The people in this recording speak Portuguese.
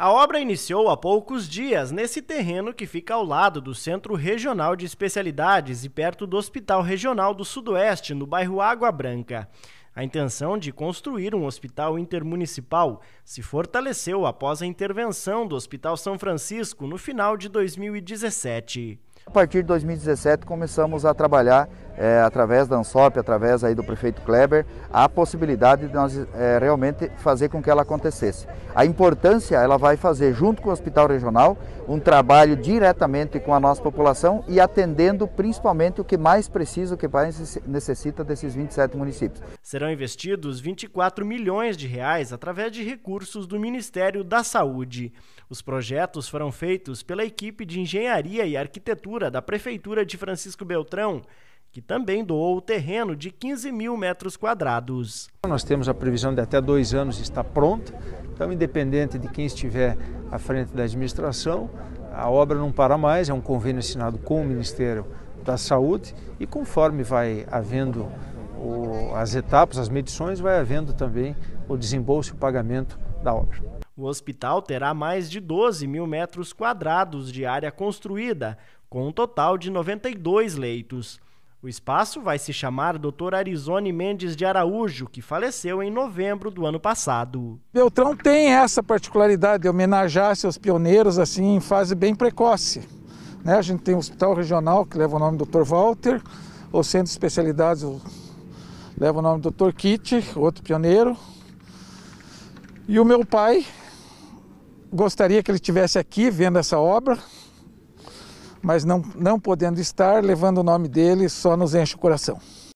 A obra iniciou há poucos dias nesse terreno que fica ao lado do Centro Regional de Especialidades e perto do Hospital Regional do Sudoeste, no bairro Água Branca. A intenção de construir um hospital intermunicipal se fortaleceu após a intervenção do Hospital São Francisco no final de 2017. A partir de 2017 começamos a trabalhar é, através da ANSOP, através aí do prefeito Kleber, a possibilidade de nós é, realmente fazer com que ela acontecesse. A importância ela vai fazer junto com o hospital regional um trabalho diretamente com a nossa população e atendendo principalmente o que mais precisa, o que mais necessita desses 27 municípios. Serão investidos 24 milhões de reais através de recursos do Ministério da Saúde. Os projetos foram feitos pela equipe de engenharia e arquitetura da Prefeitura de Francisco Beltrão, que também doou o terreno de 15 mil metros quadrados. Nós temos a previsão de até dois anos estar pronta, então, independente de quem estiver à frente da administração, a obra não para mais, é um convênio assinado com o Ministério da Saúde e conforme vai havendo o, as etapas, as medições, vai havendo também o desembolso e o pagamento da obra. O hospital terá mais de 12 mil metros quadrados de área construída, com um total de 92 leitos. O espaço vai se chamar Dr. Arizone Mendes de Araújo, que faleceu em novembro do ano passado. Beltrão tem essa particularidade de homenagear seus pioneiros assim em fase bem precoce. Né? A gente tem o hospital regional que leva o nome do Dr. Walter, o centro de especialidades leva o nome do Dr. Kit, outro pioneiro. E o meu pai gostaria que ele estivesse aqui vendo essa obra, mas não, não podendo estar, levando o nome dele só nos enche o coração.